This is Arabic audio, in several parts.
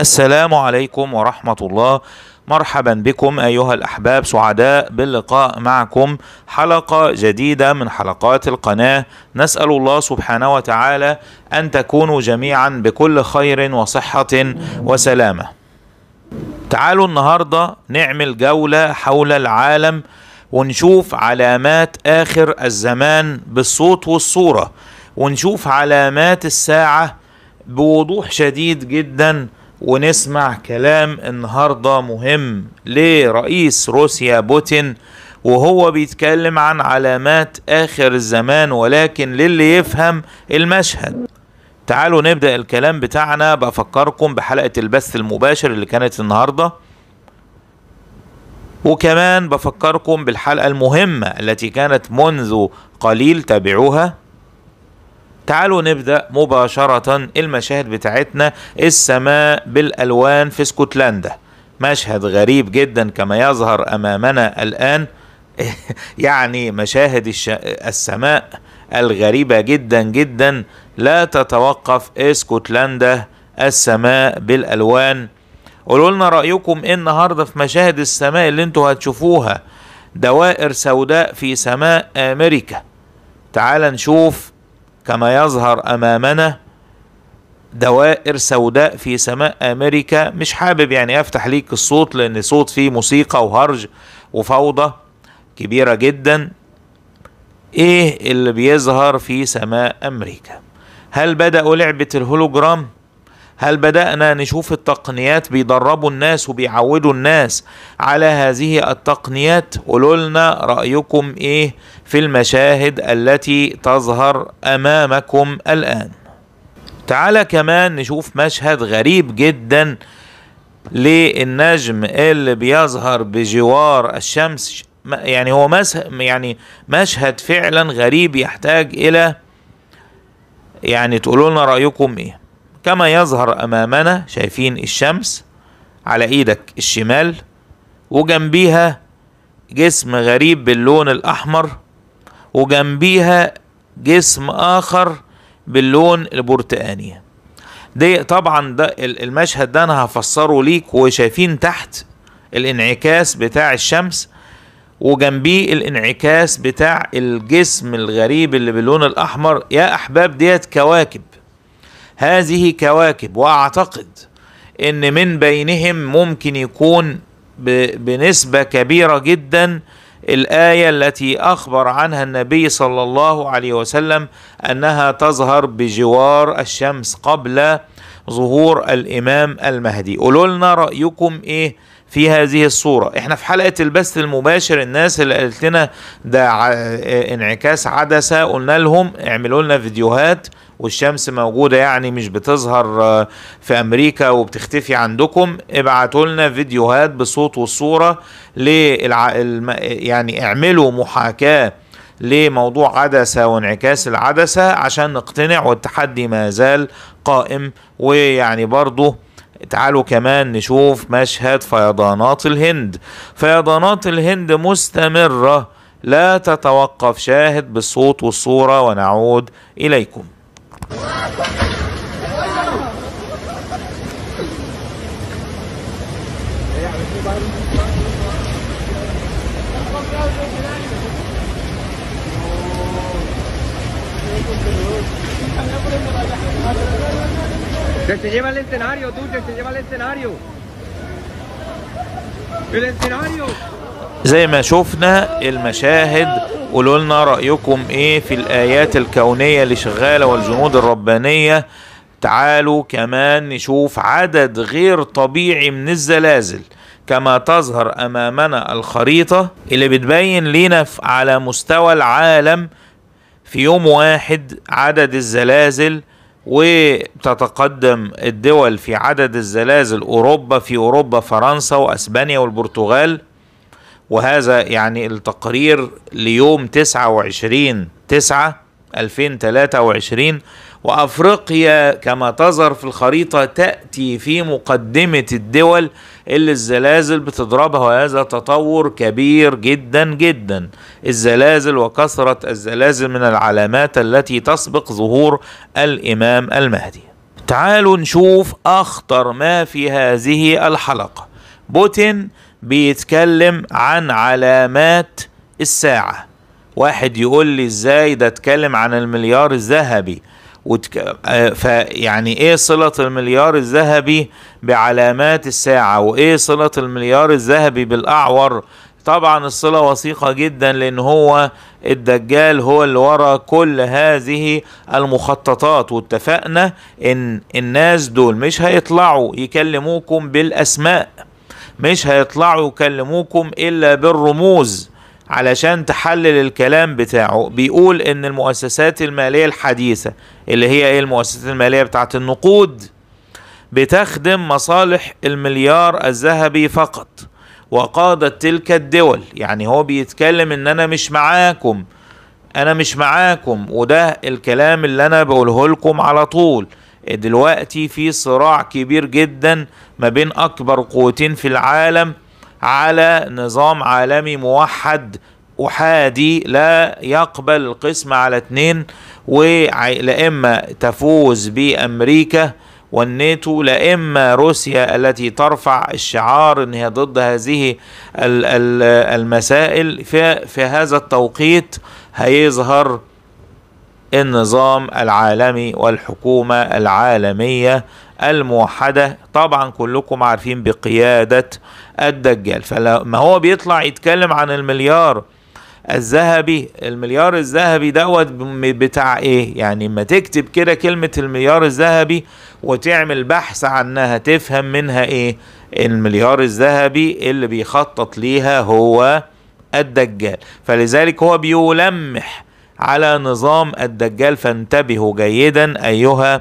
السلام عليكم ورحمة الله مرحبا بكم أيها الأحباب سعداء باللقاء معكم حلقة جديدة من حلقات القناة نسأل الله سبحانه وتعالى أن تكونوا جميعا بكل خير وصحة وسلامة تعالوا النهاردة نعمل جولة حول العالم ونشوف علامات آخر الزمان بالصوت والصورة ونشوف علامات الساعة بوضوح شديد جدا ونسمع كلام النهارده مهم لرئيس روسيا بوتين وهو بيتكلم عن علامات آخر الزمان ولكن للي يفهم المشهد تعالوا نبدأ الكلام بتاعنا بفكركم بحلقة البث المباشر اللي كانت النهاردة وكمان بفكركم بالحلقة المهمة التي كانت منذ قليل تابعوها تعالوا نبدأ مباشرة المشاهد بتاعتنا السماء بالألوان في اسكتلندا مشهد غريب جدا كما يظهر أمامنا الآن يعني مشاهد الش... السماء الغريبة جدا جدا لا تتوقف اسكتلندا السماء بالألوان قولوا لنا رأيكم ايه النهارده في مشاهد السماء اللي انتوا هتشوفوها دوائر سوداء في سماء أمريكا تعال نشوف كما يظهر امامنا دوائر سوداء في سماء امريكا مش حابب يعني افتح ليك الصوت لان صوت فيه موسيقى وهرج وفوضى كبيره جدا ايه اللي بيظهر في سماء امريكا هل بداوا لعبه الهولوجرام هل بدأنا نشوف التقنيات بيدربوا الناس وبيعودوا الناس على هذه التقنيات قولوا لنا رأيكم ايه في المشاهد التي تظهر امامكم الان تعالى كمان نشوف مشهد غريب جدا للنجم اللي بيظهر بجوار الشمس يعني هو يعني مشهد فعلا غريب يحتاج الى يعني تقولوا لنا رايكم ايه كما يظهر أمامنا شايفين الشمس على إيدك الشمال وجنبيها جسم غريب باللون الأحمر وجنبيها جسم آخر باللون البرتقاني دي طبعا ده المشهد ده أنا هفسره ليك وشايفين تحت الانعكاس بتاع الشمس وجنبيه الانعكاس بتاع الجسم الغريب اللي باللون الأحمر يا أحباب ديت كواكب هذه كواكب واعتقد ان من بينهم ممكن يكون بنسبه كبيره جدا الايه التي اخبر عنها النبي صلى الله عليه وسلم انها تظهر بجوار الشمس قبل ظهور الامام المهدي قولوا لنا رايكم ايه في هذه الصورة احنا في حلقة البث المباشر الناس اللي قالت لنا ده انعكاس عدسة قلنا لهم اعملوا لنا فيديوهات والشمس موجودة يعني مش بتظهر آه، في أمريكا وبتختفي عندكم ابعتوا لنا فيديوهات بصوت وصورة للع... يعني اعملوا محاكاة لموضوع عدسة وانعكاس العدسة عشان نقتنع والتحدي ما زال قائم ويعني برضه تعالوا كمان نشوف مشهد فيضانات الهند فيضانات الهند مستمرة لا تتوقف شاهد بالصوت والصورة ونعود إليكم Que se lleva el escenario, tú, que se lleva el escenario. El escenario. زي ما شفنا المشاهد قولوا لنا رأيكم ايه في الآيات الكونية اللي شغاله والجنود الربانية تعالوا كمان نشوف عدد غير طبيعي من الزلازل كما تظهر أمامنا الخريطة اللي بتبين لنا على مستوى العالم في يوم واحد عدد الزلازل وتتقدم الدول في عدد الزلازل اوروبا في اوروبا فرنسا واسبانيا والبرتغال وهذا يعني التقرير ليوم 29 9 2023 وأفريقيا كما تظهر في الخريطة تأتي في مقدمة الدول اللي الزلازل بتضربها وهذا تطور كبير جدا جدا الزلازل وكثرة الزلازل من العلامات التي تسبق ظهور الإمام المهدي تعالوا نشوف أخطر ما في هذه الحلقة بوتين بيتكلم عن علامات الساعة واحد يقول لي ازاي ده اتكلم عن المليار الذهبي وتك... آه، فيعني ايه صلة المليار الذهبي بعلامات الساعة وايه صلة المليار الذهبي بالاعور طبعا الصلة وثيقة جدا لان هو الدجال هو اللي ورا كل هذه المخططات واتفقنا ان الناس دول مش هيطلعوا يكلموكم بالاسماء مش هيطلعوا يكلموكم الا بالرموز علشان تحلل الكلام بتاعه بيقول ان المؤسسات الماليه الحديثه اللي هي ايه المؤسسات الماليه بتاعت النقود بتخدم مصالح المليار الذهبي فقط وقادت تلك الدول يعني هو بيتكلم ان انا مش معاكم انا مش معاكم وده الكلام اللي انا بقوله لكم على طول دلوقتي في صراع كبير جدا ما بين اكبر قوتين في العالم على نظام عالمي موحد احادي لا يقبل القسم على اتنين ولا اما تفوز بامريكا والناتو لا اما روسيا التي ترفع الشعار ان هي ضد هذه المسائل في, هذا التوقيت هيظهر النظام العالمي والحكومه العالميه الموحدة طبعا كلكم عارفين بقيادة الدجال فلما هو بيطلع يتكلم عن المليار الذهبي المليار الذهبي دوت بتاع ايه يعني ما تكتب كده كلمة المليار الذهبي وتعمل بحث عنها تفهم منها ايه المليار الذهبي اللي بيخطط ليها هو الدجال فلذلك هو بيلمح على نظام الدجال فانتبهوا جيدا ايها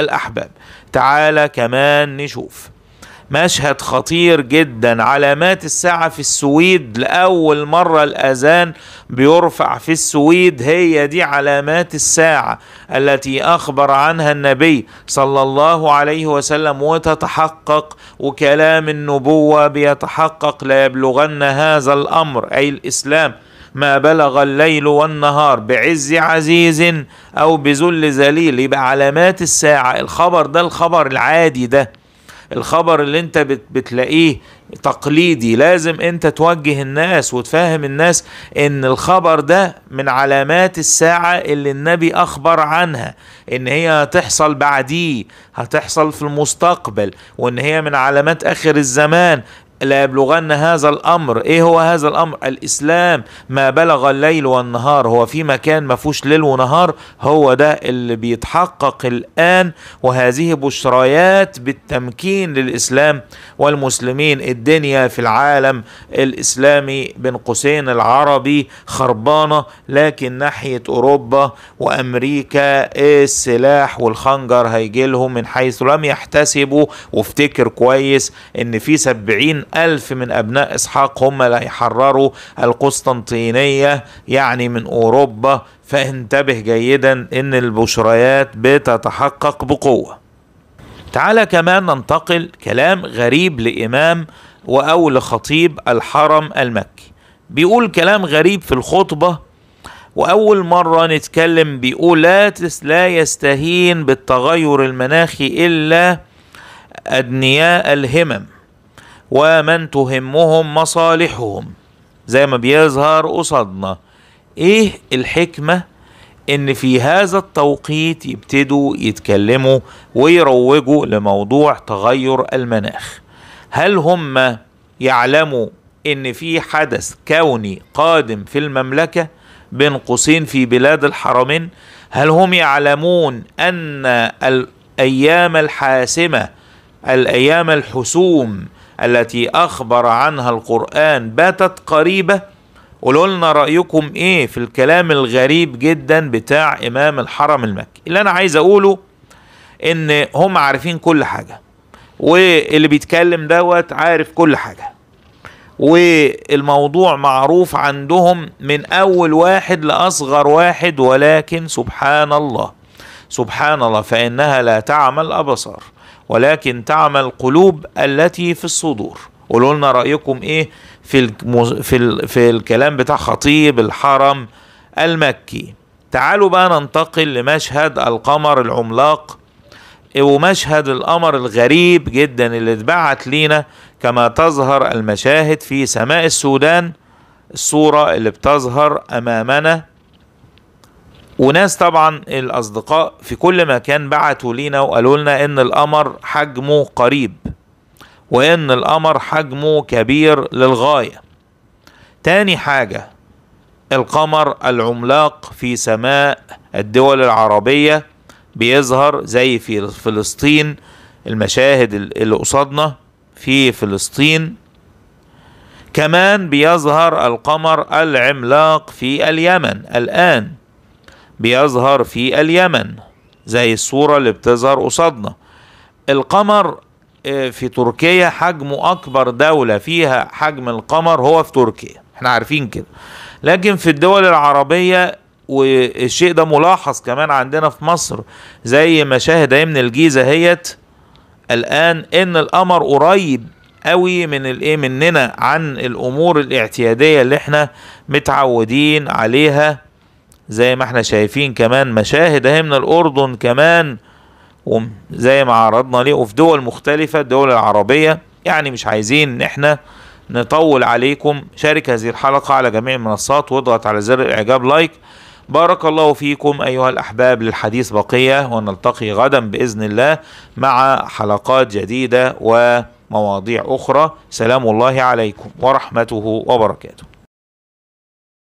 الأحباب تعالى كمان نشوف مشهد خطير جدا علامات الساعة في السويد لأول مرة الأذان بيرفع في السويد هي دي علامات الساعة التي أخبر عنها النبي صلى الله عليه وسلم وتتحقق وكلام النبوة بيتحقق ليبلغن هذا الأمر أي الإسلام ما بلغ الليل والنهار بعز عزيز او بذل ذليل يبقى علامات الساعه الخبر ده الخبر العادي ده الخبر اللي انت بتلاقيه تقليدي لازم انت توجه الناس وتفهم الناس ان الخبر ده من علامات الساعة اللي النبي اخبر عنها ان هي هتحصل بعديه هتحصل في المستقبل وان هي من علامات اخر الزمان لا يبلغن هذا الامر ايه هو هذا الامر الاسلام ما بلغ الليل والنهار هو في مكان ما فيهوش ليل ونهار هو ده اللي بيتحقق الان وهذه بشريات بالتمكين للاسلام والمسلمين الدنيا في العالم الاسلامي بين قوسين العربي خربانه لكن ناحيه اوروبا وامريكا السلاح والخنجر هيجي لهم من حيث لم يحتسبوا وافتكر كويس ان في سبعين ألف من أبناء إسحاق هم اللي هيحرروا القسطنطينية يعني من أوروبا فانتبه جيدا أن البشريات بتتحقق بقوة تعالى كمان ننتقل كلام غريب لإمام أو لخطيب الحرم المكي بيقول كلام غريب في الخطبة وأول مرة نتكلم بيقول لا, لا يستهين بالتغير المناخي إلا أدنياء الهمم ومن تهمهم مصالحهم زي ما بيظهر قصادنا ايه الحكمه ان في هذا التوقيت يبتدوا يتكلموا ويروجوا لموضوع تغير المناخ هل هم يعلموا ان في حدث كوني قادم في المملكه بين قوسين في بلاد الحرمين هل هم يعلمون ان الايام الحاسمه الايام الحسوم التي أخبر عنها القرآن باتت قريبة لنا رأيكم إيه في الكلام الغريب جدا بتاع إمام الحرم المكي اللي أنا عايز أقوله إن هم عارفين كل حاجة واللي بيتكلم دوت عارف كل حاجة والموضوع معروف عندهم من أول واحد لأصغر واحد ولكن سبحان الله سبحان الله فإنها لا تعمل أبصار ولكن تعمى القلوب التي في الصدور قولوا لنا رايكم ايه في المز... في ال... في الكلام بتاع خطيب الحرم المكي تعالوا بقى ننتقل لمشهد القمر العملاق ومشهد القمر الغريب جدا اللي اتبعت لينا كما تظهر المشاهد في سماء السودان الصورة اللي بتظهر أمامنا وناس طبعا الاصدقاء في كل مكان بعتوا لينا وقالوا لنا ان القمر حجمه قريب وان القمر حجمه كبير للغايه تاني حاجه القمر العملاق في سماء الدول العربيه بيظهر زي في فلسطين المشاهد اللي قصادنا في فلسطين كمان بيظهر القمر العملاق في اليمن الان بيظهر في اليمن زي الصورة اللي بتظهر قصادنا القمر آه، في تركيا حجمه أكبر دولة فيها حجم القمر هو في تركيا احنا عارفين كده لكن في الدول العربية والشيء ده ملاحظ كمان عندنا في مصر زي مشاهد من الجيزة هيت الآن إن القمر قريب قوي من الايه مننا عن الامور الاعتياديه اللي احنا متعودين عليها زي ما احنا شايفين كمان مشاهد اهي من الاردن كمان وزي ما عرضنا ليه وفي دول مختلفة الدول العربية يعني مش عايزين ان احنا نطول عليكم شارك هذه الحلقة على جميع المنصات واضغط على زر الاعجاب لايك بارك الله فيكم أيها الأحباب للحديث بقية ونلتقي غدا بإذن الله مع حلقات جديدة ومواضيع أخرى سلام الله عليكم ورحمته وبركاته